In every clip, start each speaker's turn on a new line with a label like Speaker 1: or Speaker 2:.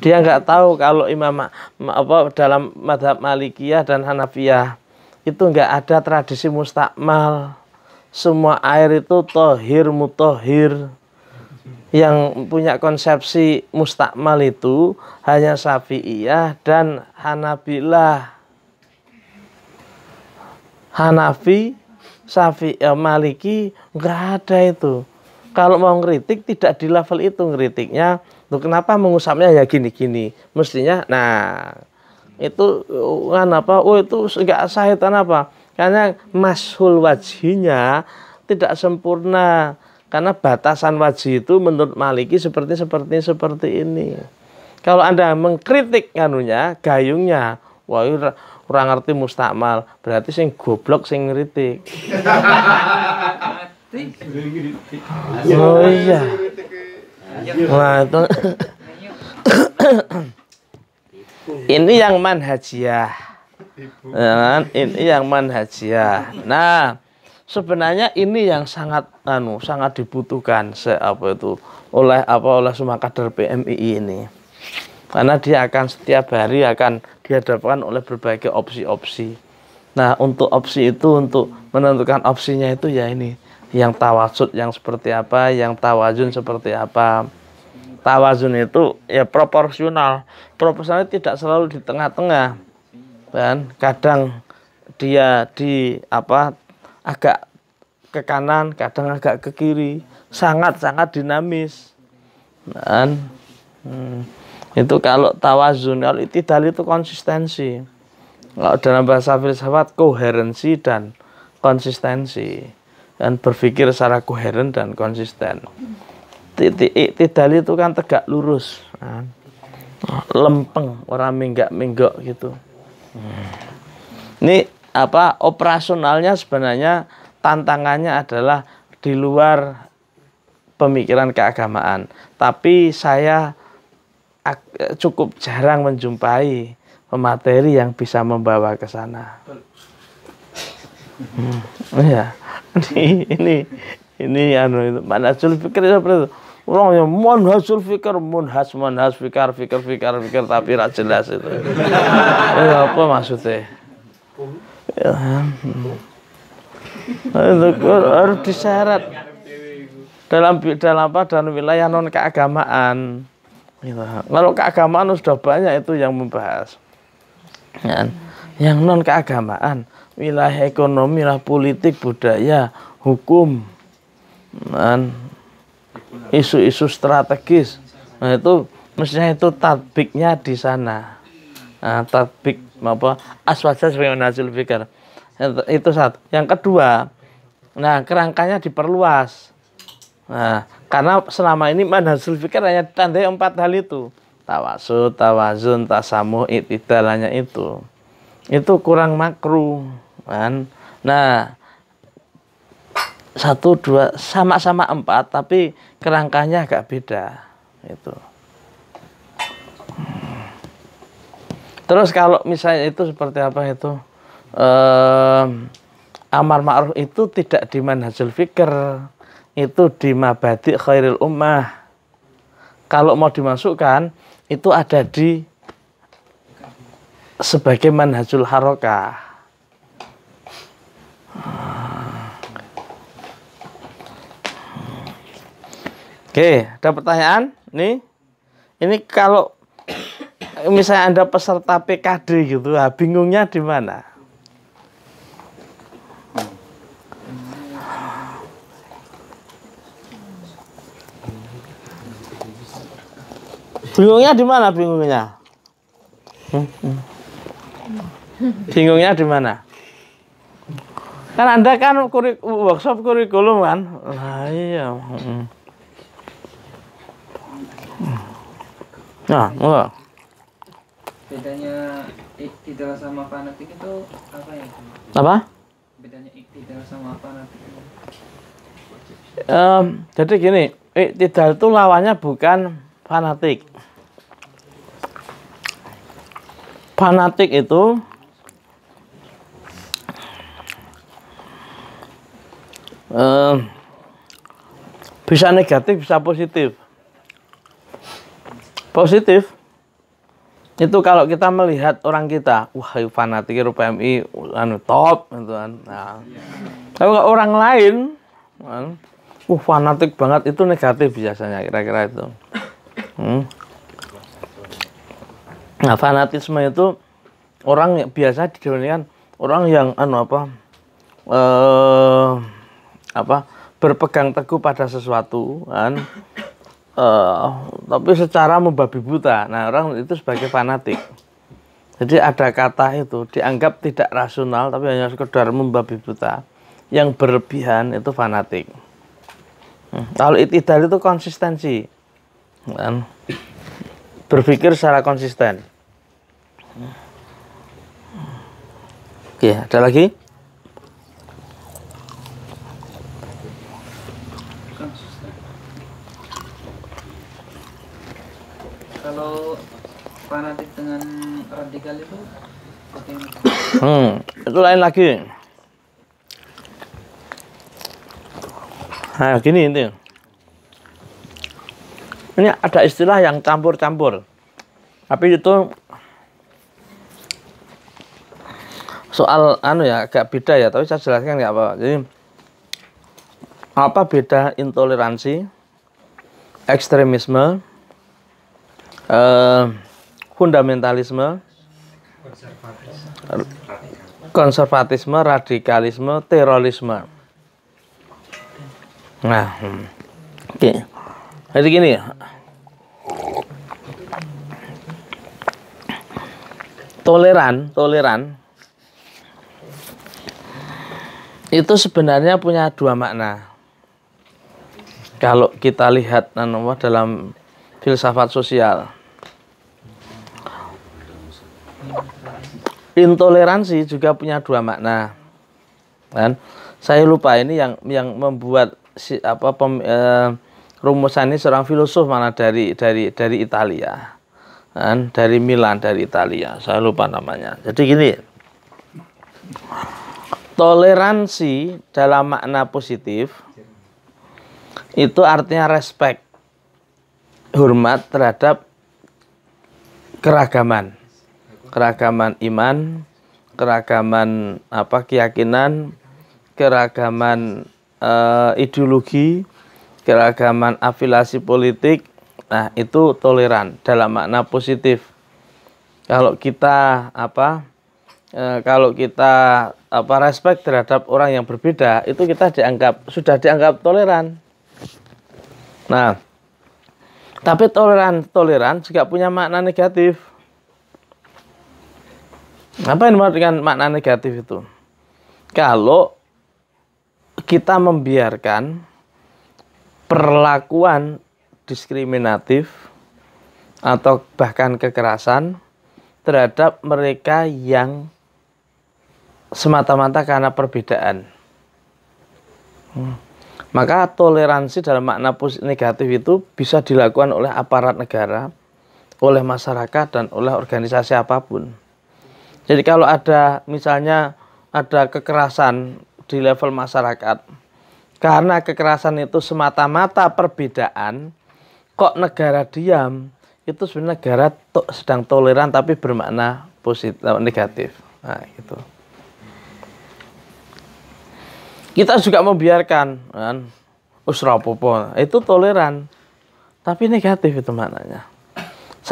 Speaker 1: dia nggak tahu kalau imam apa dalam madhab malikiyah dan hanafiyah itu nggak ada tradisi mustakmal semua air itu tohir mutohir yang punya konsepsi mustakmal itu hanya Syafi'iyah dan Hanabilah Hanafi Safi, eh, Maliki nggak ada itu kalau mau ngeritik tidak di level itu ngeritiknya Loh, kenapa mengusapnya ya gini-gini? Mestinya, nah itu uh, kan apa? Oh itu enggak sahitan apa? Karena mashul wajinya tidak sempurna. Karena batasan wajib itu menurut Maliki seperti seperti seperti ini. Kalau Anda mengkritik kanunya, gayungnya, wah kurang ngerti mustakmal, berarti sing goblok sing ngeritik. Oh iya. Wah, itu ini yang manhajiah. Ya, kan? ini yang manhajiah. Nah, sebenarnya ini yang sangat anu sangat dibutuhkan se apa itu oleh apa oleh semua kader PMI ini. Karena dia akan setiap hari akan dihadapkan oleh berbagai opsi-opsi. Nah, untuk opsi itu untuk menentukan opsinya itu ya ini yang tawasud yang seperti apa, yang tawazun seperti apa. Tawazun itu ya proporsional. Proporsional tidak selalu di tengah-tengah. Dan kadang dia di apa agak ke kanan, kadang agak ke kiri. Sangat-sangat dinamis. Dan hmm, itu kalau tawazun, kalau itidal itu konsistensi. Kalau dalam bahasa filsafat koherensi dan konsistensi dan berpikir secara koheren dan konsisten. Titik tidal itu kan tegak lurus, kan? lempeng, orang minggak minggok gitu. Ini apa operasionalnya sebenarnya tantangannya adalah di luar pemikiran keagamaan. Tapi saya cukup jarang menjumpai pemateri yang bisa membawa ke sana. Oh iya. ini ini ini anu itu mana manhasul fikir seperti itu. Orang yang munhasul fikir, munhas munhas fikar, fikar, fikar, fikar, tapi rak jelas itu. itu apa maksudnya? Ya. Hmm. Itu harus disyarat dalam dalam apa dan wilayah non keagamaan. Gitu. Kalau keagamaan sudah banyak itu yang membahas. Kan? Yang non keagamaan wilayah ekonomi wilayah politik budaya hukum dan isu-isu strategis nah itu mestinya itu tabiknya di sana nah, tatbik apa aswaja sebagai nasil fikar, itu satu yang kedua nah kerangkanya diperluas nah karena selama ini manhasil fikir hanya ditandai empat hal itu tawasud, tawazun, tasamuh, itidal hanya itu. Itu kurang makruh kan nah satu dua sama-sama empat tapi kerangkanya agak beda itu terus kalau misalnya itu seperti apa itu um, amar ma'ruf itu tidak di manhajul fikir itu di mabadi khairil ummah kalau mau dimasukkan itu ada di sebagai manhajul harokah Oke, ada pertanyaan nih. Ini kalau misalnya Anda peserta PKD gitu, ah, bingungnya di mana? Bingungnya di mana bingungnya? Bingungnya di mana? Kan Anda kan kurik, workshop kurikulum kan? Iya. Hmm. Nah, iya. Nah, Bedanya iktidal sama fanatik itu apa ya? Apa? Bedanya iktidal sama fanatik. Um, jadi gini, tidak itu lawannya bukan fanatik. Fanatik itu bisa negatif bisa positif positif itu kalau kita melihat orang kita wah fanatik PMI anu top gitu kan nah kalau orang lain kan, uh fanatik banget itu negatif biasanya kira-kira itu hmm. nah fanatisme itu orang yang biasa didonaikan orang yang anu apa eh uh, apa berpegang teguh pada sesuatu kan uh, tapi secara membabi buta nah orang itu sebagai fanatik jadi ada kata itu dianggap tidak rasional tapi hanya sekedar membabi buta yang berlebihan itu fanatik hmm, kalau hmm. itidal itu konsistensi kan berpikir secara konsisten hmm. oke ada lagi lain lagi nah gini ini ini ada istilah yang campur-campur tapi itu soal anu ya agak beda ya tapi saya jelaskan enggak apa jadi apa beda intoleransi ekstremisme eh, fundamentalisme konservatisme, radikalisme, terorisme. Nah, hmm. oke. Okay. Jadi gini ya. Toleran, toleran itu sebenarnya punya dua makna. Kalau kita lihat anu, dalam filsafat sosial, intoleransi juga punya dua makna kan saya lupa ini yang yang membuat si apa pem, e, rumusan ini seorang filosof mana dari dari dari Italia kan dari Milan dari Italia saya lupa namanya jadi gini toleransi dalam makna positif itu artinya respect hormat terhadap keragaman keragaman iman, keragaman apa keyakinan, keragaman uh, ideologi, keragaman afiliasi politik. Nah, itu toleran dalam makna positif. Kalau kita apa e, kalau kita apa respect terhadap orang yang berbeda, itu kita dianggap sudah dianggap toleran. Nah, tapi toleran toleran juga punya makna negatif. Apa yang dengan makna negatif itu? Kalau kita membiarkan perlakuan diskriminatif atau bahkan kekerasan terhadap mereka yang semata-mata karena perbedaan. Hmm. Maka toleransi dalam makna positif negatif itu bisa dilakukan oleh aparat negara, oleh masyarakat, dan oleh organisasi apapun. Jadi kalau ada misalnya ada kekerasan di level masyarakat karena kekerasan itu semata-mata perbedaan kok negara diam itu sebenarnya negara to sedang toleran tapi bermakna positif eh, negatif nah gitu kita juga membiarkan kan usra popo itu toleran tapi negatif itu maknanya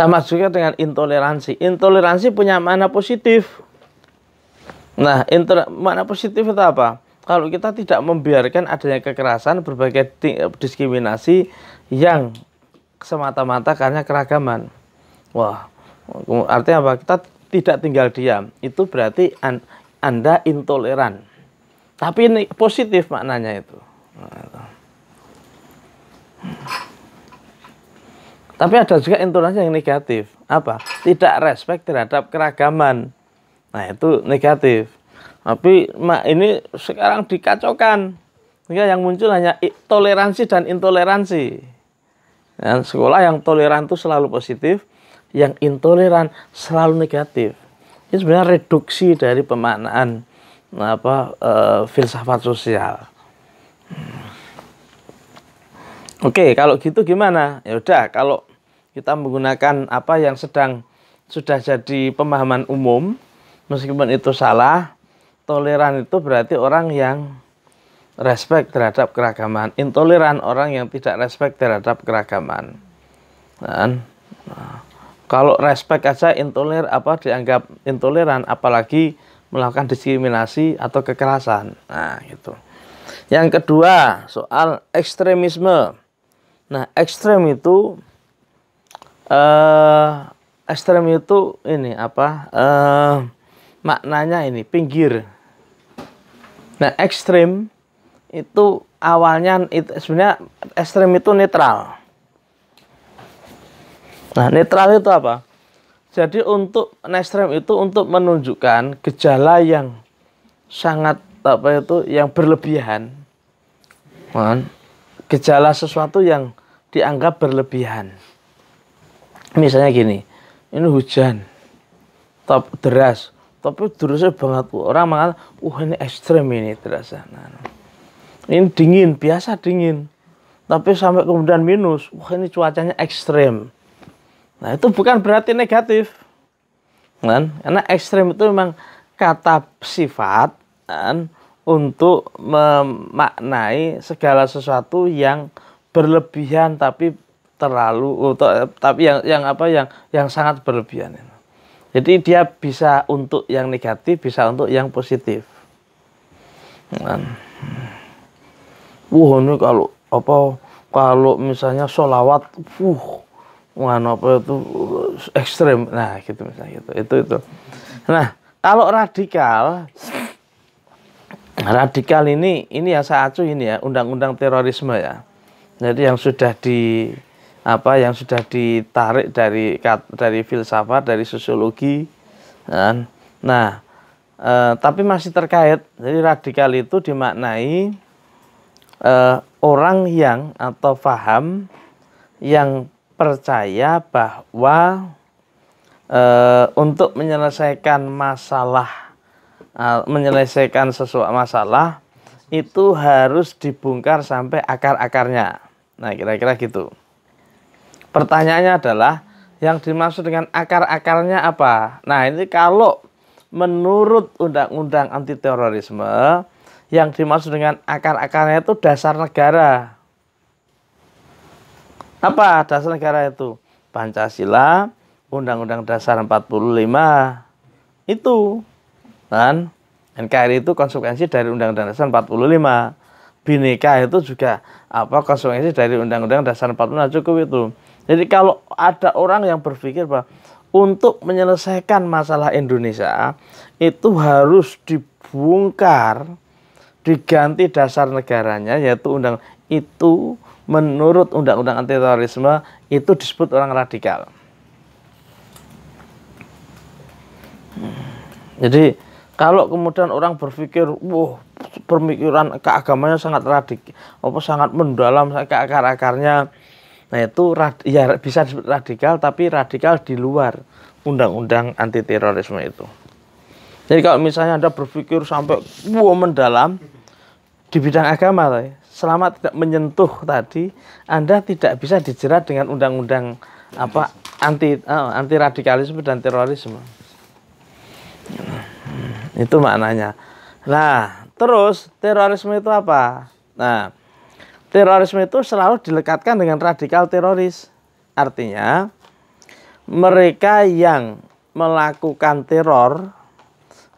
Speaker 1: sama juga dengan intoleransi. Intoleransi punya makna positif. Nah, inter makna positif itu apa? Kalau kita tidak membiarkan adanya kekerasan, berbagai diskriminasi yang semata-mata karena keragaman. Wah, artinya apa? Kita tidak tinggal diam. Itu berarti an Anda intoleran. Tapi ini positif maknanya itu. Nah, itu. Tapi ada juga intoleransi yang negatif. Apa? Tidak respect terhadap keragaman. Nah, itu negatif. Tapi mak ini sekarang dikacaukan. Sehingga yang muncul hanya toleransi dan intoleransi. Dan sekolah yang toleran itu selalu positif, yang intoleran selalu negatif. Ini sebenarnya reduksi dari pemaknaan apa e, filsafat sosial. Hmm. Oke, kalau gitu gimana? Ya udah, kalau kita menggunakan apa yang sedang sudah jadi pemahaman umum meskipun itu salah toleran itu berarti orang yang respect terhadap keragaman intoleran orang yang tidak respect terhadap keragaman dan nah, kalau respect aja intoler apa dianggap intoleran apalagi melakukan diskriminasi atau kekerasan nah gitu yang kedua soal ekstremisme nah ekstrem itu uh, ekstrem itu ini apa uh, maknanya ini pinggir nah ekstrem itu awalnya itu sebenarnya ekstrem itu netral nah netral itu apa jadi untuk ekstrem itu untuk menunjukkan gejala yang sangat apa itu yang berlebihan gejala sesuatu yang dianggap berlebihan misalnya gini ini hujan top deras tapi derasnya banget orang mengatakan wah ini ekstrem ini terasa. Nah, nah, ini dingin biasa dingin tapi sampai kemudian minus wah ini cuacanya ekstrem. nah itu bukan berarti negatif kan karena ekstrem itu memang kata sifat kan, untuk memaknai segala sesuatu yang berlebihan tapi terlalu oh, eh, tapi yang yang apa yang yang sangat berlebihan. Jadi dia bisa untuk yang negatif, bisa untuk yang positif. Kan. Wah ini kalau apa kalau misalnya solawat, wuh, wah kan apa itu ekstrem Nah gitu misalnya gitu, itu itu. Nah kalau radikal, radikal ini ini yang saya acuh ini ya undang-undang terorisme ya. Jadi yang sudah di apa yang sudah ditarik dari dari filsafat dari sosiologi kan? nah e, tapi masih terkait jadi radikal itu dimaknai e, orang yang atau faham yang percaya bahwa e, untuk menyelesaikan masalah e, menyelesaikan sesuatu masalah itu harus dibongkar sampai akar-akarnya nah kira-kira gitu Pertanyaannya adalah yang dimaksud dengan akar-akarnya apa? Nah, ini kalau menurut Undang-Undang Anti Terorisme yang dimaksud dengan akar-akarnya itu dasar negara. Apa dasar negara itu? Pancasila, Undang-Undang Dasar 45. Itu kan NKRI itu konsekuensi dari Undang-Undang Dasar 45. Bhinneka itu juga apa konsekuensi dari Undang-Undang Dasar 45 cukup itu. Jadi kalau ada orang yang berpikir bahwa untuk menyelesaikan masalah Indonesia itu harus dibongkar diganti dasar negaranya yaitu undang itu menurut undang-undang anti terorisme itu disebut orang radikal. Jadi kalau kemudian orang berpikir, wah pemikiran keagamanya sangat radik, apa sangat mendalam kayak akar-akarnya, Nah itu ya bisa radikal tapi radikal di luar undang-undang anti terorisme itu. Jadi kalau misalnya Anda berpikir sampai wow mendalam di bidang agama selama tidak menyentuh tadi, Anda tidak bisa dijerat dengan undang-undang apa anti oh, eh, anti radikalisme dan terorisme. Itu maknanya. Nah, terus terorisme itu apa? Nah, terorisme itu selalu dilekatkan dengan radikal teroris. Artinya, mereka yang melakukan teror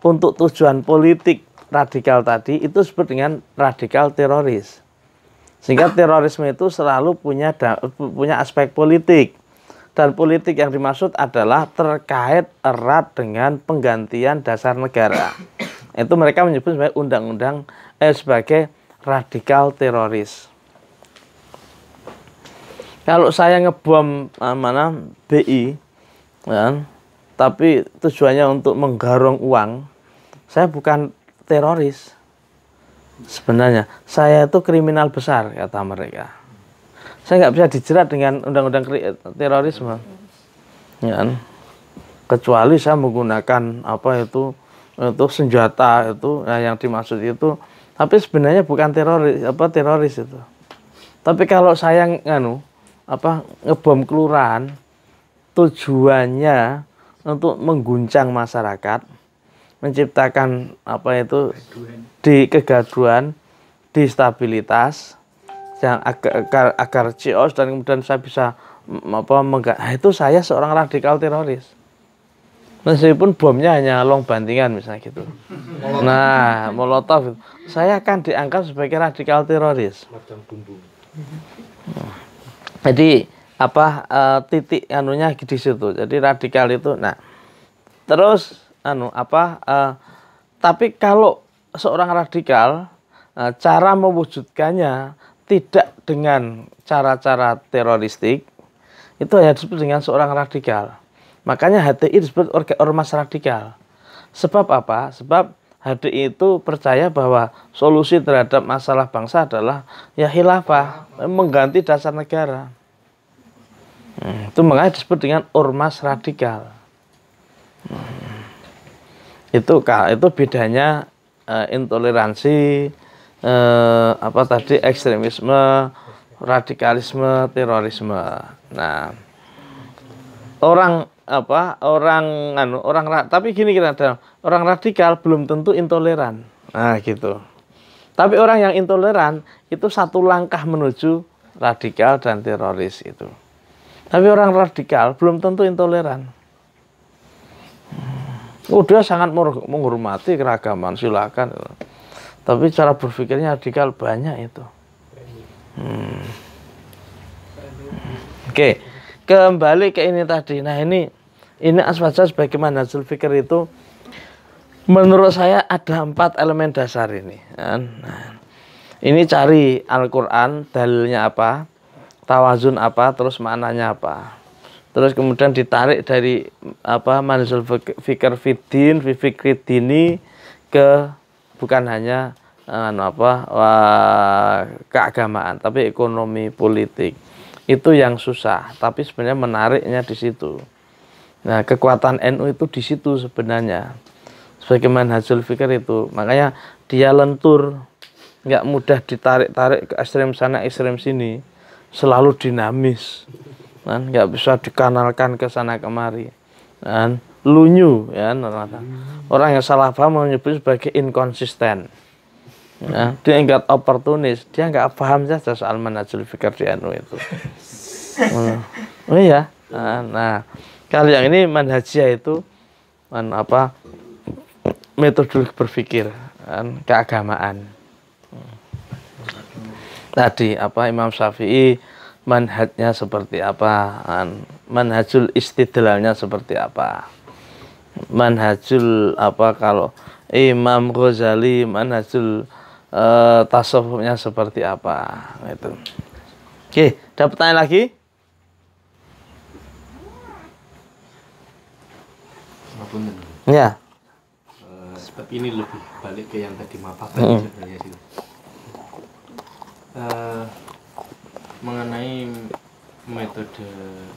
Speaker 1: untuk tujuan politik radikal tadi itu seperti dengan radikal teroris. Sehingga ah. terorisme itu selalu punya punya aspek politik. Dan politik yang dimaksud adalah terkait erat dengan penggantian dasar negara. Itu mereka menyebut sebagai undang-undang eh sebagai radikal teroris kalau saya ngebom uh, ah, mana BI kan? tapi tujuannya untuk menggarong uang saya bukan teroris sebenarnya saya itu kriminal besar kata mereka saya nggak bisa dijerat dengan undang-undang terorisme kan? kecuali saya menggunakan apa itu untuk senjata itu nah yang dimaksud itu tapi sebenarnya bukan teroris apa teroris itu tapi kalau saya nganu apa ngebom kelurahan tujuannya untuk mengguncang masyarakat, menciptakan apa itu di kegaduhan, stabilitas yang agar, agar, agar cios dan kemudian saya bisa mm, apa menggak nah, itu saya seorang radikal teroris meskipun bomnya hanya long bantingan misalnya gitu nah molotov saya akan dianggap sebagai radikal teroris Macam nah jadi apa uh, titik anunya di situ jadi radikal itu nah terus anu apa uh, tapi kalau seorang radikal uh, cara mewujudkannya tidak dengan cara-cara teroristik itu hanya disebut dengan seorang radikal makanya HTI disebut ormas radikal sebab apa sebab HDI itu percaya bahwa solusi terhadap masalah bangsa adalah ya khilafah, mengganti dasar negara. Hmm, itu makanya disebut dengan ormas radikal. Hmm. Itu itu bedanya uh, intoleransi uh, apa tadi ekstremisme, radikalisme, terorisme. Nah, orang apa orang anu orang tapi gini kita orang radikal belum tentu intoleran nah gitu tapi orang yang intoleran itu satu langkah menuju radikal dan teroris itu tapi orang radikal belum tentu intoleran oh sangat menghormati keragaman silakan tapi cara berpikirnya radikal banyak itu hmm. hmm. oke okay. kembali ke ini tadi nah ini ini aswaja sebagaimana Zulfikar itu menurut saya ada empat elemen dasar ini. Kan? Nah, ini cari Al-Quran, dalilnya apa, tawazun apa, terus maknanya apa. Terus kemudian ditarik dari apa manusul Fikir Fidin, Fikri Dini ke bukan hanya uh, apa wah, keagamaan, tapi ekonomi politik. Itu yang susah, tapi sebenarnya menariknya di situ. Nah, kekuatan NU itu di situ sebenarnya. Sebagaimana Hasil Fikir itu. Makanya dia lentur, nggak mudah ditarik-tarik ke ekstrem sana, ekstrem sini. Selalu dinamis. Kan? Nggak bisa dikanalkan ke sana kemari. Kan? Lunyu, ya, orang yang salah paham menyebut sebagai inkonsisten. Ya, dia enggak oportunis, dia enggak paham saja soal manajer fikir di NU itu. Hmm. Oh, iya, nah, nah kalau yang ini manhajiah itu man, apa metode berpikir kan, keagamaan. Hmm. Tadi apa Imam Syafi'i manhajnya seperti apa? Kan, manhajul istidlalnya seperti apa? Manhajul apa kalau Imam Ghazali manhajul uh, tasawufnya seperti apa itu. Oke, ada pertanyaan lagi? punten. Ya. Uh, eh, seperti ini lebih balik ke yang tadi maaf mm. sebenarnya sih. Uh, mengenai metode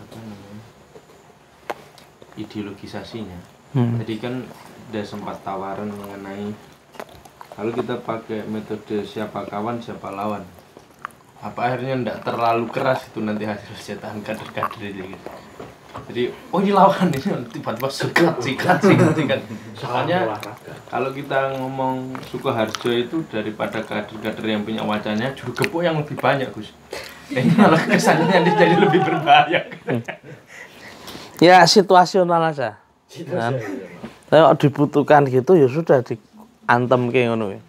Speaker 1: apa namanya ideologisasinya. Mm. Tadi kan ada sempat tawaran mengenai kalau kita pakai metode siapa kawan siapa lawan apa akhirnya tidak terlalu keras itu nanti hasil cetakan kader-kader gitu jadi oh ini lawan ini tiba-tiba sikat sikat sikat sikat soalnya kalau kita ngomong Sukoharjo itu daripada kader-kader yang punya wacananya juru gepuk yang lebih banyak Gus ini malah kesannya dia jadi lebih berbahaya ya situasional aja kan? kalau dibutuhkan gitu ya sudah di antem kayak ngono ya.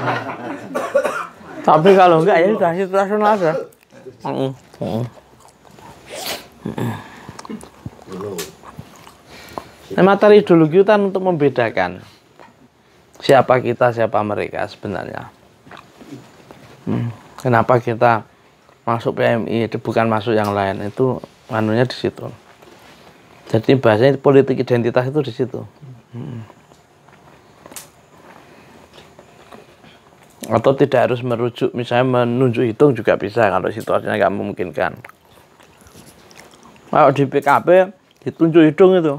Speaker 1: tapi kalau enggak ya sudah situasional aja Nah, materi ideologi itu kan untuk membedakan siapa kita, siapa mereka sebenarnya. Hmm. Kenapa kita masuk PMI, itu bukan masuk yang lain itu anunya di situ. Jadi bahasanya politik identitas itu di situ. Hmm. Atau tidak harus merujuk, misalnya menunjuk hitung juga bisa kalau situasinya nggak memungkinkan kalau di PKP ditunjuk hidung itu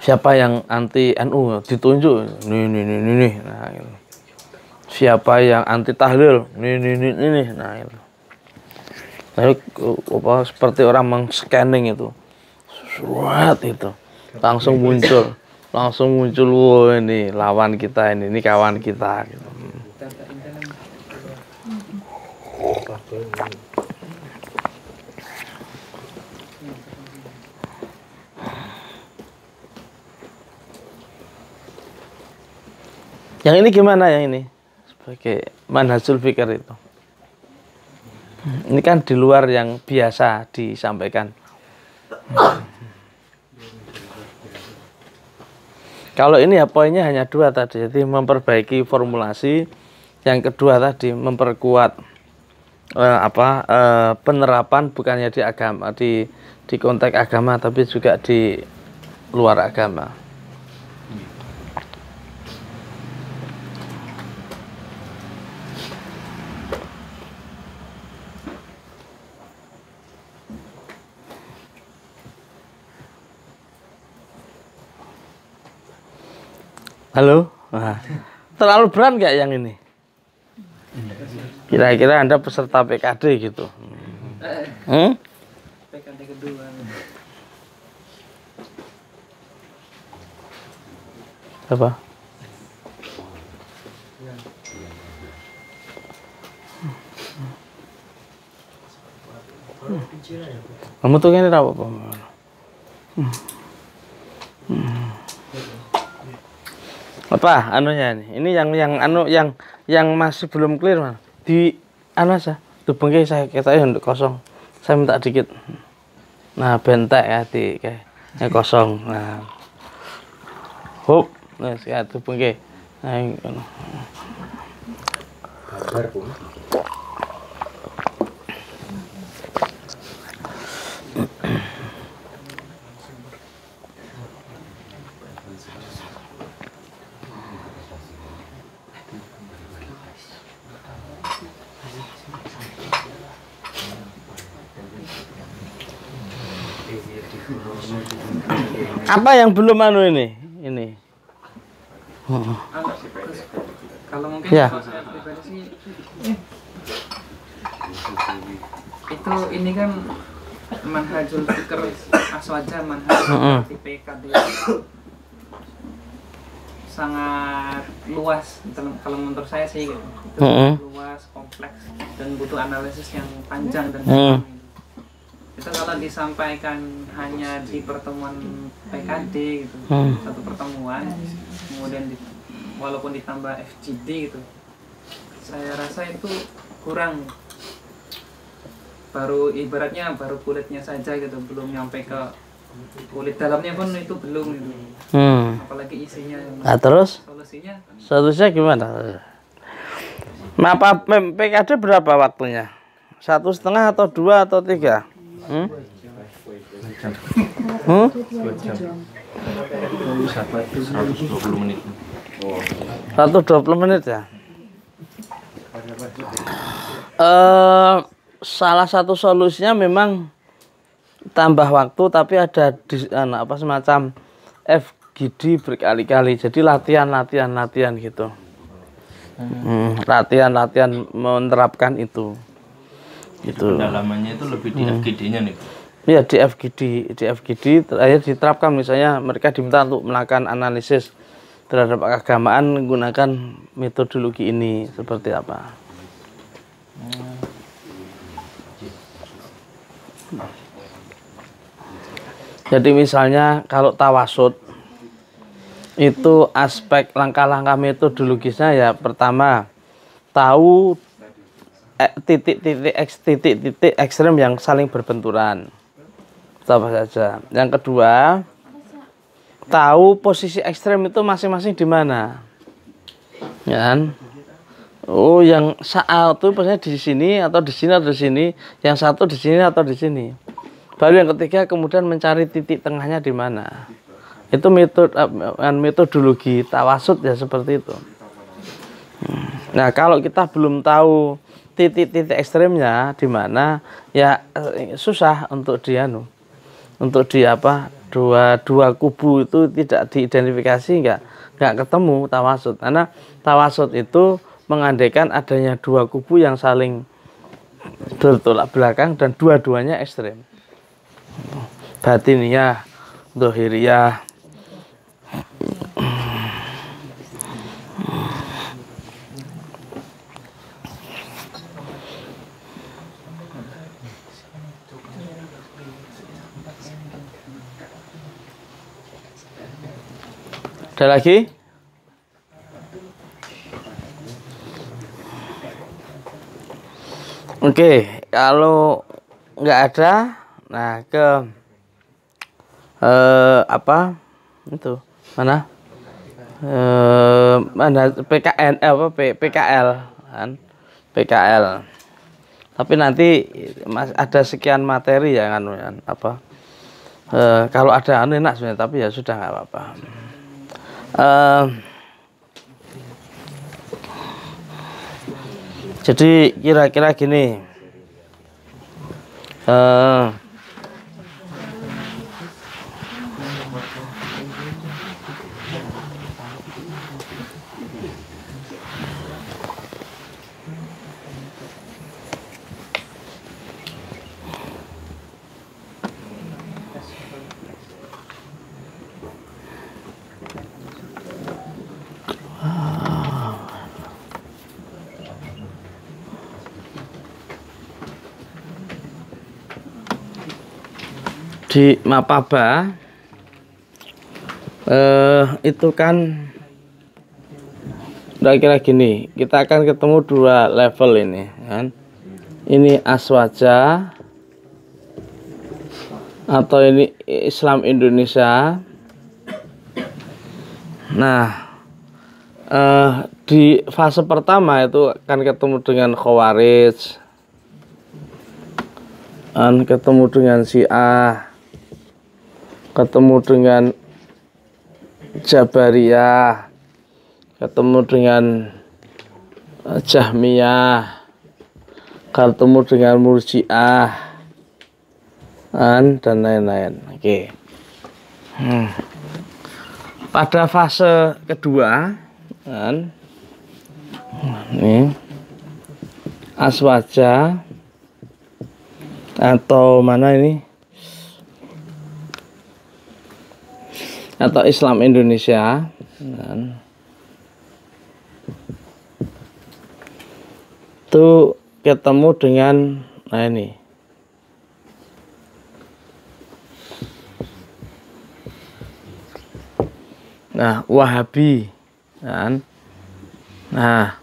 Speaker 1: siapa yang anti NU ditunjuk nih nih nih nih, nah gitu. siapa yang anti tahlil nih nih nih nih, nah itu. tapi apa seperti orang meng-scanning itu suat itu langsung muncul langsung muncul wow ini lawan kita ini ini kawan kita gitu Yang ini gimana yang ini? Sebagai manhajul fikir itu. Ini kan di luar yang biasa disampaikan. Kalau ini ya poinnya hanya dua tadi, jadi memperbaiki formulasi. Yang kedua tadi memperkuat uh, apa uh, penerapan bukannya di agama di di konteks agama tapi juga di luar agama. Halo? Nah, terlalu berat nggak yang ini? Kira-kira Anda peserta PKD gitu. Hmm? PKD kedua. Apa? Kamu tuh ini apa, Pak? Apa anunya ini? Ini yang yang anu yang yang masih belum clear, Mas di anu aja lubang kayak saya katanya untuk kosong saya minta dikit nah bentek ya di kayak ya kosong nah hop ya, nah saya lubang kayak nah, Apa yang belum anu ini? Ini. Oh. Kalau mungkin ya. itu ini kan manhajul fikr aswaja manhaj TPKD sangat luas kalau menurut saya sih gitu. itu mm -hmm. luas kompleks dan butuh analisis yang panjang dan mm -hmm disampaikan hanya di pertemuan PKD gitu hmm. satu pertemuan kemudian di, walaupun ditambah FGD gitu saya rasa itu kurang baru ibaratnya baru kulitnya saja gitu belum nyampe ke kulit dalamnya pun itu belum gitu. hmm. apalagi isinya nah terus solusinya solusinya gimana Mapa nah, PKD berapa waktunya? Satu setengah atau dua atau tiga? Hmm? Hmm? puluh menit. 120 menit ya. Eh salah satu solusinya memang tambah waktu tapi ada di, anu, apa semacam FGD berkali-kali. Jadi latihan latihan latihan gitu. Hmm, latihan latihan menerapkan itu itu. pendalamannya itu lebih di hmm. FGD-nya nih. Iya di FGD, di FGD terakhir diterapkan misalnya mereka diminta untuk melakukan analisis terhadap keagamaan menggunakan metodologi ini seperti apa? Jadi misalnya kalau tawasud itu aspek langkah-langkah metodologisnya ya pertama tahu titik-titik eh, titik-titik ekstrem yang saling berbenturan. Apa saja. Yang kedua, tahu posisi ekstrem itu masing-masing di mana. Ya kan? Oh, yang saat itu biasanya di sini atau di sini atau di sini, yang satu di sini atau di sini. Baru yang ketiga kemudian mencari titik tengahnya di mana. Itu metode eh, kan, metodologi tawasud ya seperti itu. Hmm. Nah, kalau kita belum tahu titik-titik ekstremnya di mana ya eh, susah untuk dia untuk dia apa dua dua kubu itu tidak diidentifikasi nggak nggak ketemu tawasud karena tawasud itu mengandaikan adanya dua kubu yang saling bertolak belakang dan dua-duanya ekstrem batiniah dohiriyah Ada lagi? Oke, kalau nggak ada, nah ke uh, apa itu mana Uh, mana PKN eh, apa P, PKL kan PKL tapi nanti mas ada sekian materi ya kan apa Uh, kalau ada anu enak sebenarnya tapi ya sudah nggak apa-apa Eh, jadi kira-kira gini. Uh, di Mapaba eh, itu kan kira-kira gini kita akan ketemu dua level ini kan ini aswaja atau ini Islam Indonesia nah eh, di fase pertama itu akan ketemu dengan Khawarij dan ketemu dengan si ah ketemu dengan Jabariyah ketemu dengan eh, Jahmiyah ketemu dengan Murji'ah dan lain-lain oke hmm. pada fase kedua kan ini aswaja atau mana ini atau Islam Indonesia itu ketemu dengan nah ini nah Wahabi kan nah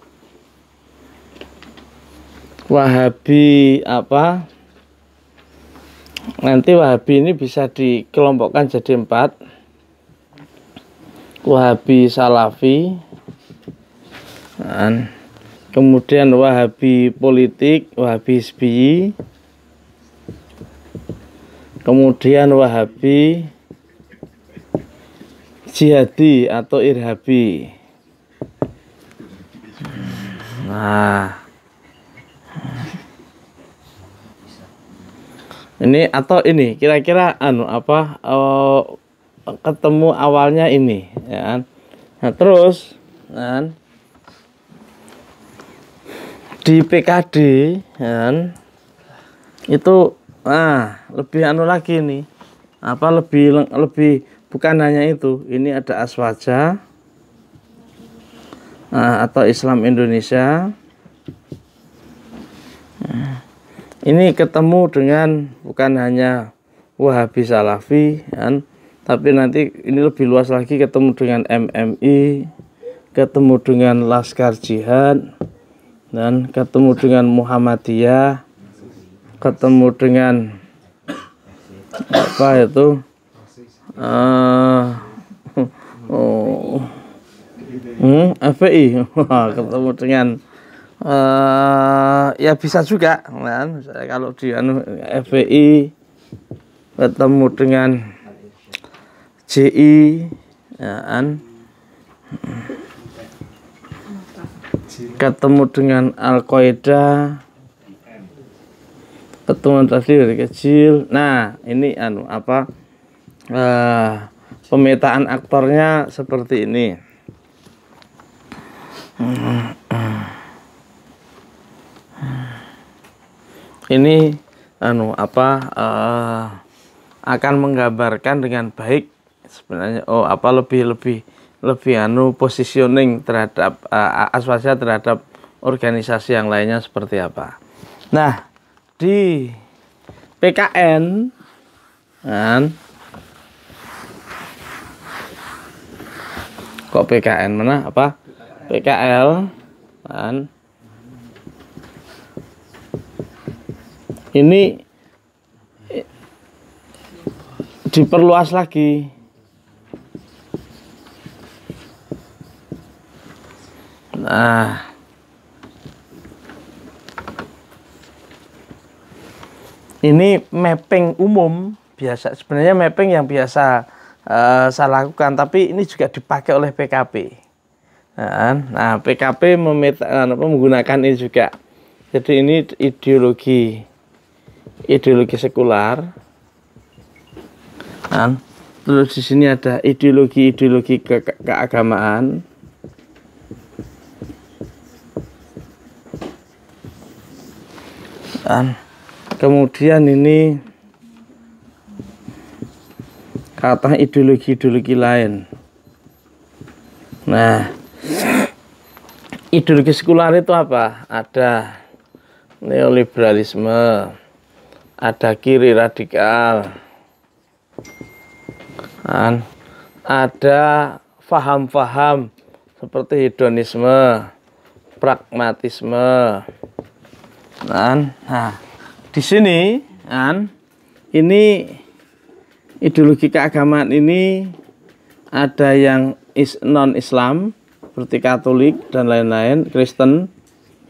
Speaker 1: Wahabi apa nanti Wahabi ini bisa dikelompokkan jadi empat Wahabi Salafi kemudian Wahabi politik Wahabi sepi, kemudian Wahabi jihadi atau irhabi nah ini atau ini kira-kira anu apa uh, ketemu awalnya ini ya kan? nah terus kan di PKD ya kan itu nah lebih anu lagi ini apa lebih lebih bukan hanya itu ini ada aswaja nah, atau Islam Indonesia ini ketemu dengan bukan hanya Wahabi Salafi ya kan tapi nanti ini lebih luas lagi ketemu dengan MMI ketemu dengan Laskar Jihad dan ketemu dengan Muhammadiyah ketemu dengan apa itu uh, oh hmm, FPI ketemu dengan uh, ya bisa juga kan kalau di anu, FPI ketemu dengan JI ya an ketemu dengan Al Qaeda ketemu tadi dari kecil nah ini anu apa uh, pemetaan aktornya seperti ini ini anu apa uh, akan menggambarkan dengan baik sebenarnya oh apa lebih lebih lebih anu positioning terhadap uh, aswasia terhadap organisasi yang lainnya seperti apa. Nah, di PKN kan kok PKN mana apa PKL kan ini diperluas lagi Nah. Ini mapping umum biasa. Sebenarnya mapping yang biasa uh, saya lakukan, tapi ini juga dipakai oleh PKP. Kan? Nah, PKP meminta, anu, menggunakan ini juga. Jadi ini ideologi ideologi sekular. Nah, terus di sini ada ideologi-ideologi ke keagamaan. kan kemudian ini kata ideologi-ideologi lain nah ideologi sekular itu apa ada neoliberalisme ada kiri radikal kan ada faham-faham seperti hedonisme, pragmatisme, Kan? Nah, di sini kan ini ideologi keagamaan ini ada yang is non Islam seperti Katolik dan lain-lain, Kristen,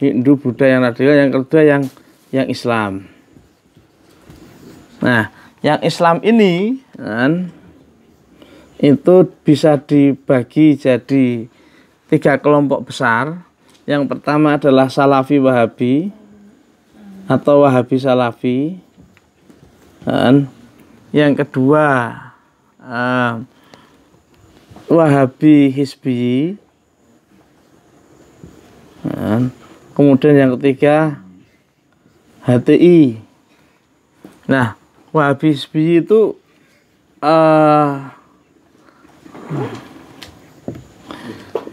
Speaker 1: Hindu, Buddha yang tadi, yang kedua yang yang Islam. Nah, yang Islam ini kan itu bisa dibagi jadi tiga kelompok besar. Yang pertama adalah Salafi Wahabi, atau Wahabi Salafi. Dan yang kedua uh, Wahabi hisbi, Dan kemudian yang ketiga HTI. Nah, Wahabi hisbi itu uh,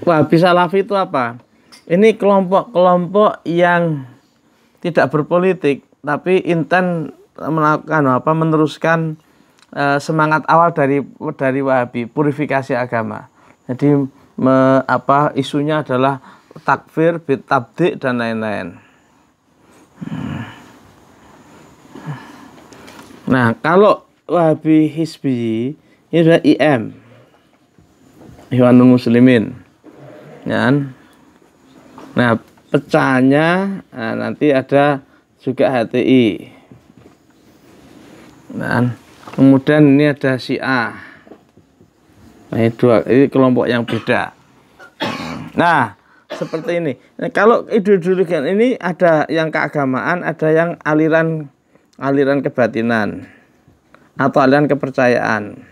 Speaker 1: Wahabi Salafi itu apa? Ini kelompok-kelompok yang tidak berpolitik tapi intent melakukan apa meneruskan e, semangat awal dari dari Wahabi purifikasi agama. Jadi me, apa isunya adalah takfir, bitabdi dan lain-lain. Nah, kalau Wahabi Hizbi ini adalah IM Hewan Muslimin. Ya. Nah, pecahnya nah, nanti ada juga HTI dan kemudian ini ada si A nah, ini dua ini kelompok yang beda nah seperti ini nah, kalau ideologi ini ada yang keagamaan ada yang aliran aliran kebatinan atau aliran kepercayaan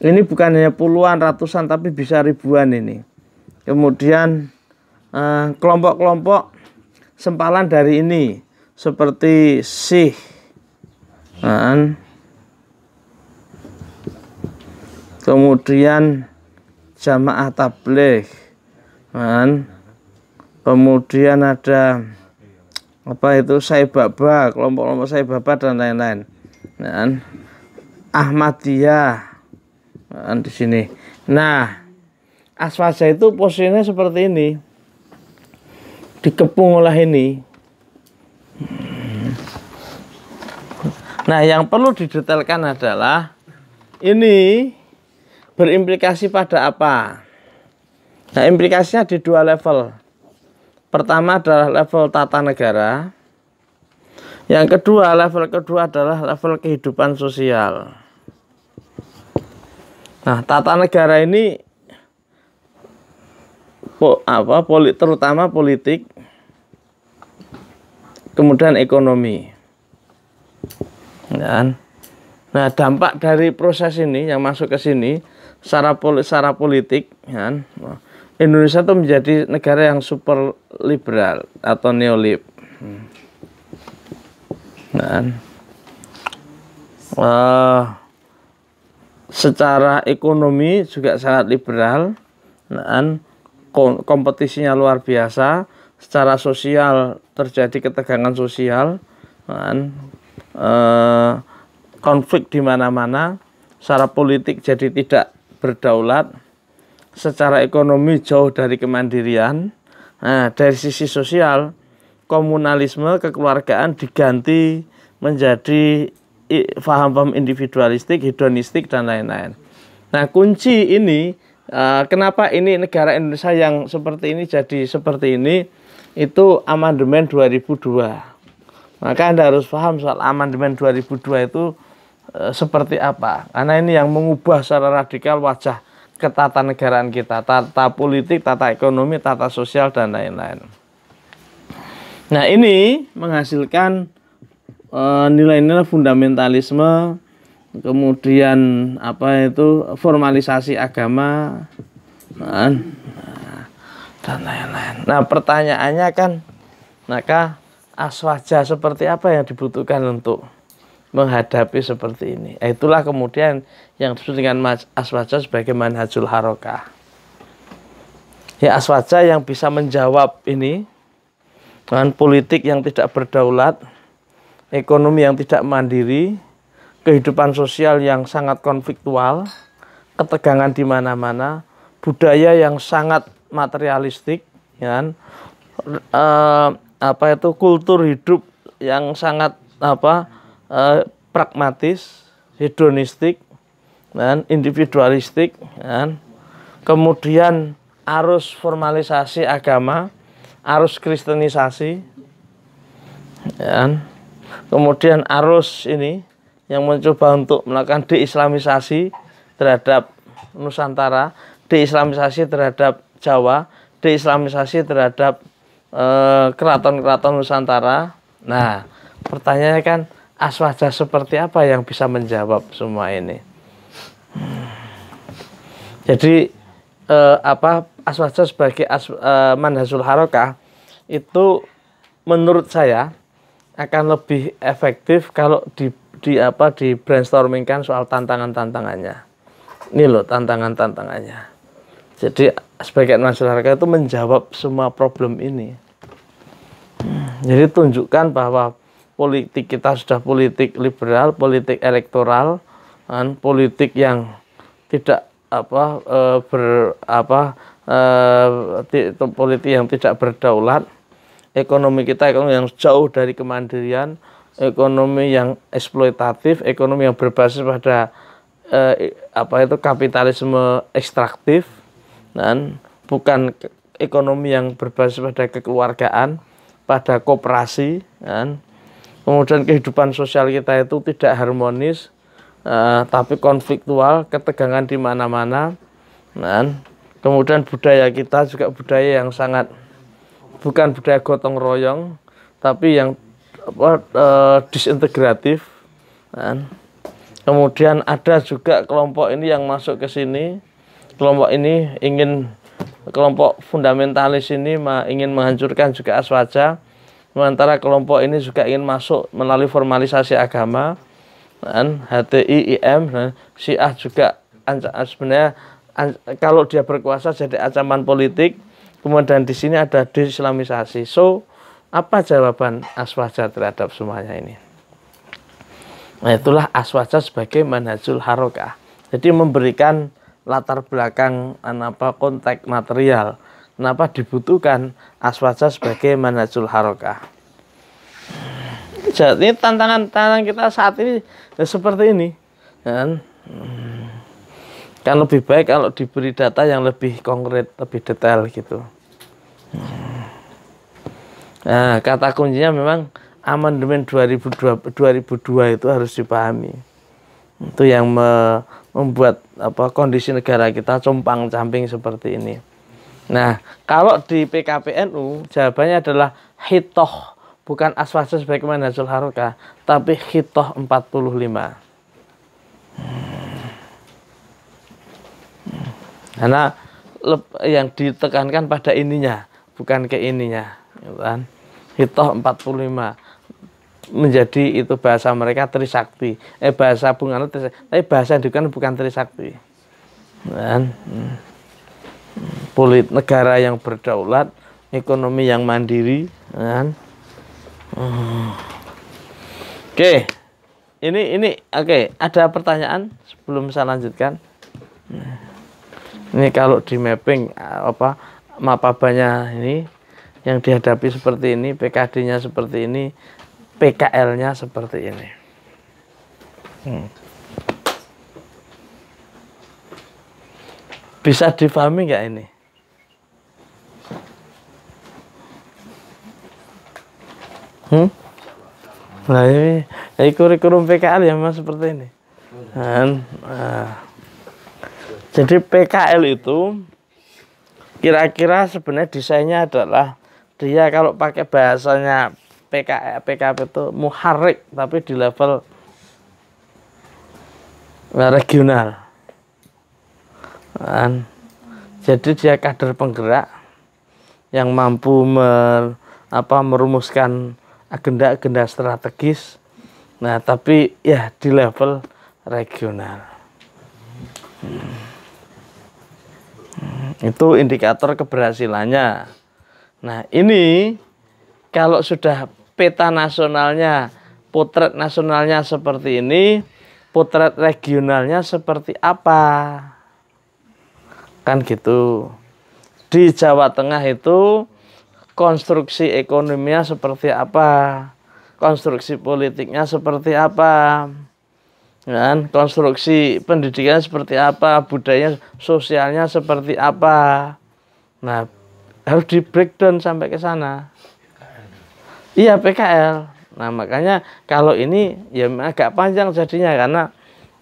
Speaker 1: ini bukan hanya puluhan ratusan tapi bisa ribuan ini kemudian Eh, kelompok-kelompok sempalan dari ini seperti sih kan? kemudian jamaah tabligh kan? kemudian ada apa itu saibaba kelompok-kelompok saibaba dan lain-lain dan Ahmadiyah kan, di sini nah aswaja itu posisinya seperti ini dikepung oleh ini. Nah, yang perlu didetailkan adalah ini berimplikasi pada apa? Nah, implikasinya di dua level. Pertama adalah level tata negara. Yang kedua, level kedua adalah level kehidupan sosial. Nah, tata negara ini apa, politik? terutama politik kemudian ekonomi dan ya nah dampak dari proses ini yang masuk ke sini secara, poli, secara politik ya kan nah, Indonesia itu menjadi negara yang super liberal atau neolib dan hmm. ya uh, eh, secara ekonomi juga sangat liberal dan kompetisinya luar biasa secara sosial terjadi ketegangan sosial kan eh, konflik di mana-mana secara politik jadi tidak berdaulat secara ekonomi jauh dari kemandirian nah dari sisi sosial komunalisme kekeluargaan diganti menjadi faham-faham individualistik hedonistik dan lain-lain nah kunci ini eh, kenapa ini negara Indonesia yang seperti ini jadi seperti ini itu amandemen 2002. Maka Anda harus paham soal amandemen 2002 itu e, seperti apa. Karena ini yang mengubah secara radikal wajah ketatanegaraan kita, tata politik, tata ekonomi, tata sosial dan lain-lain. Nah, ini menghasilkan eh, nilai-nilai e, fundamentalisme kemudian apa itu formalisasi agama dan lain-lain. Nah, pertanyaannya kan maka aswaja seperti apa yang dibutuhkan untuk menghadapi seperti ini. Eh, itulah kemudian yang disebut dengan aswaja sebagai manhajul harokah. Ya aswaja yang bisa menjawab ini dengan politik yang tidak berdaulat, ekonomi yang tidak mandiri, kehidupan sosial yang sangat konfliktual, ketegangan di mana-mana, budaya yang sangat materialistik ya kan e, apa itu kultur hidup yang sangat apa e, pragmatis hedonistik dan individualistik kan kemudian arus formalisasi agama arus kristenisasi kan kemudian arus ini yang mencoba untuk melakukan deislamisasi terhadap Nusantara, deislamisasi terhadap Jawa deislamisasi terhadap eh, keraton-keraton Nusantara. Nah, pertanyaannya kan aswaja seperti apa yang bisa menjawab semua ini? Jadi eh, apa aswaja sebagai as, eh, manhasul harokah itu menurut saya akan lebih efektif kalau di di apa di brainstorming soal tantangan tantangannya ini loh tantangan tantangannya jadi sebagian masyarakat itu menjawab semua problem ini. Jadi tunjukkan bahwa politik kita sudah politik liberal, politik elektoral, dan politik yang tidak apa e, ber apa e, ti, politik yang tidak berdaulat, ekonomi kita ekonomi yang jauh dari kemandirian, ekonomi yang eksploitatif, ekonomi yang berbasis pada e, apa itu kapitalisme ekstraktif dan bukan ekonomi yang berbasis pada kekeluargaan, pada koperasi, dan kemudian kehidupan sosial kita itu tidak harmonis, uh, tapi konfliktual, ketegangan di mana-mana, dan kemudian budaya kita juga budaya yang sangat bukan budaya gotong royong, tapi yang apa, uh, disintegratif, dan kemudian ada juga kelompok ini yang masuk ke sini kelompok ini ingin kelompok fundamentalis ini ingin menghancurkan juga aswaja sementara kelompok ini juga ingin masuk melalui formalisasi agama dan HTI IM dan Syiah juga sebenarnya kalau dia berkuasa jadi ancaman politik kemudian di sini ada dislamisasi so apa jawaban aswaja terhadap semuanya ini nah itulah aswaja sebagai manhajul harokah jadi memberikan latar belakang apa konteks material kenapa dibutuhkan aswaja sebagai manajul harokah jadi tantangan tantangan kita saat ini ya seperti ini kan kan lebih baik kalau diberi data yang lebih konkret lebih detail gitu nah kata kuncinya memang amandemen 2002, 2002 itu harus dipahami itu yang membuat apa kondisi negara kita compang camping seperti ini. Nah, kalau di PKPNU jawabannya adalah hitoh bukan aswasus bagaimana Zulharuka, harga, tapi hitoh 45. Hmm. Karena yang ditekankan pada ininya, bukan ke ininya, gitu kan? Hitoh 45 menjadi itu bahasa mereka trisakti eh bahasa Bung Karno tapi bahasa itu kan bukan trisakti kan polit negara yang berdaulat ekonomi yang mandiri kan oke okay. ini ini oke okay. ada pertanyaan sebelum saya lanjutkan ini kalau di mapping apa banyak ini yang dihadapi seperti ini PKD-nya seperti ini PKL-nya seperti ini. Hmm. Bisa difahami nggak ini? Hmm? Nah ini, ini kurikulum PKL ya mas seperti ini. Dan, nah. Jadi PKL itu kira-kira sebenarnya desainnya adalah dia kalau pakai bahasanya PK PKP itu muharik tapi di level regional. Dan, Jadi dia kader penggerak yang mampu mer, apa merumuskan agenda-agenda strategis. Nah, tapi ya di level regional. Hmm. Itu indikator keberhasilannya. Nah, ini kalau sudah peta nasionalnya, potret nasionalnya seperti ini, potret regionalnya seperti apa. Kan gitu. Di Jawa Tengah itu konstruksi ekonominya seperti apa, konstruksi politiknya seperti apa kan konstruksi pendidikan seperti apa budaya sosialnya seperti apa nah harus di breakdown sampai ke sana Iya PKL. Nah makanya kalau ini ya agak panjang jadinya karena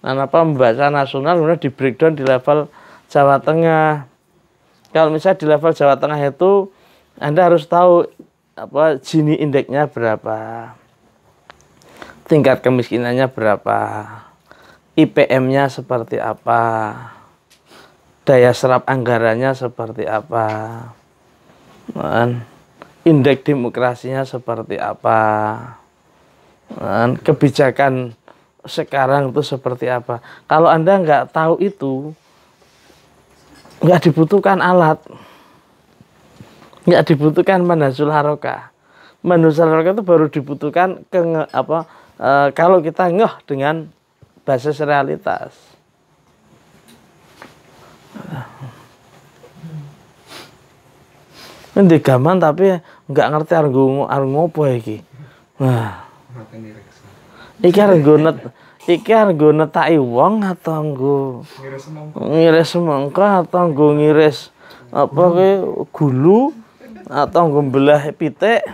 Speaker 1: apa membaca nasional kemudian di breakdown di level Jawa Tengah. Kalau misalnya di level Jawa Tengah itu Anda harus tahu apa Gini indeksnya berapa. Tingkat kemiskinannya berapa. IPM-nya seperti apa. Daya serap anggarannya seperti apa. Man indeks demokrasinya seperti apa kebijakan sekarang itu seperti apa kalau anda nggak tahu itu nggak dibutuhkan alat nggak dibutuhkan manasul haroka manasul haroka itu baru dibutuhkan ke apa e, kalau kita ngeh dengan basis realitas ini gaman tapi nggak ngerti argo argo apa iki wah iki argo net iki argo netaki wong atau argo ngiris semangka atau argo ngiris apa ke gulu atau argo belah pitik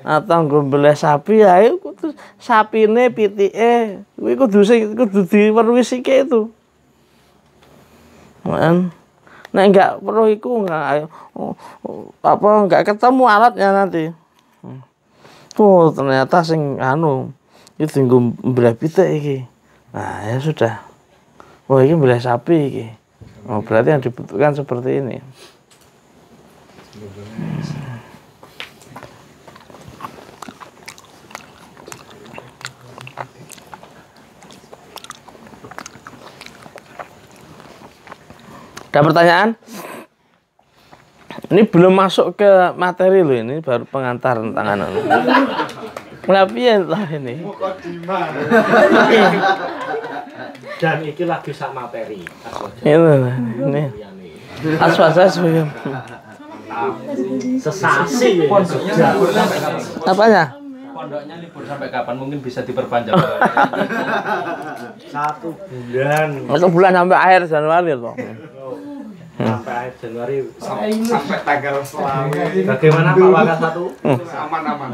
Speaker 1: atau argo belah sapi ayo ya kudu sapine pitike kuwi kudu sing kudu diweruhi sik itu Maen. Nek enggak perlu iku enggak oh, oh, apa enggak ketemu alatnya nanti. Hmm. Oh, ternyata sing anu itu tinggu belah pitik iki. Nah, ya sudah. Wah, oh, ini belah sapi iki. Oh, berarti yang dibutuhkan seperti ini. Ada pertanyaan? Ini belum masuk ke materi loh ini baru pengantar tangan lo. Kenapa lah ini? Dan ini lagi sama materi. Ini iya, ini. Aswasa sebelum. Sesasi. ya? pondoknya libur sampai kapan mungkin bisa diperpanjang satu bulan satu bulan sampai akhir Januari loh Hmm. sampai sampai, sampai tanggal bagaimana Pak satu hmm. aman aman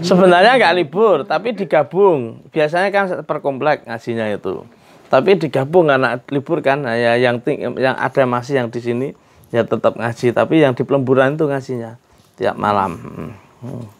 Speaker 1: Sebenarnya nggak libur, tapi digabung. Biasanya kan per komplek ngasinya itu. Tapi digabung karena libur kan, nah, ya yang yang ada masih yang di sini ya tetap ngaji, tapi yang di pelemburan itu ngasinya tiap malam. Hmm. hmm.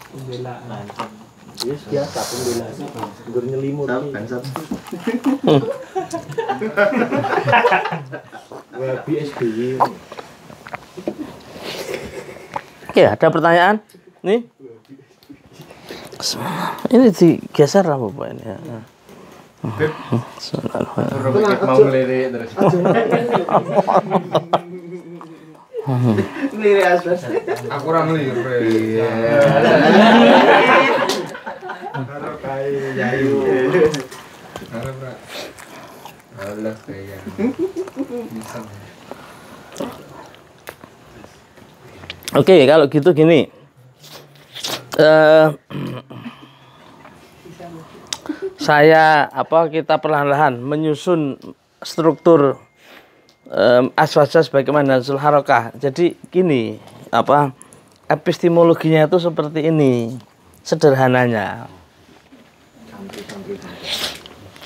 Speaker 1: Iya, kan, Oke, ada pertanyaan? Nih. Ini digeser lah Bapak ini. Ya. Mau ngelirik terus. Ngelirik asbes. Aku ora ngelirik. Iya. Karo kai jayu. Karo pra. Allah Oke, kalau gitu gini. Uh, saya apa kita perlahan-lahan menyusun struktur um, aswaja sebagaimana Nazul Harokah. Jadi gini, apa epistemologinya itu seperti ini sederhananya.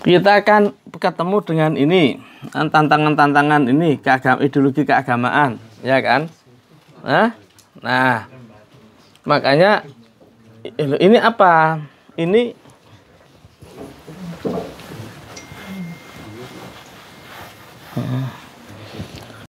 Speaker 1: Kita akan ketemu dengan ini tantangan-tantangan ini keagama ideologi keagamaan, ya kan? Nah, nah makanya eh, ini apa? Ini uh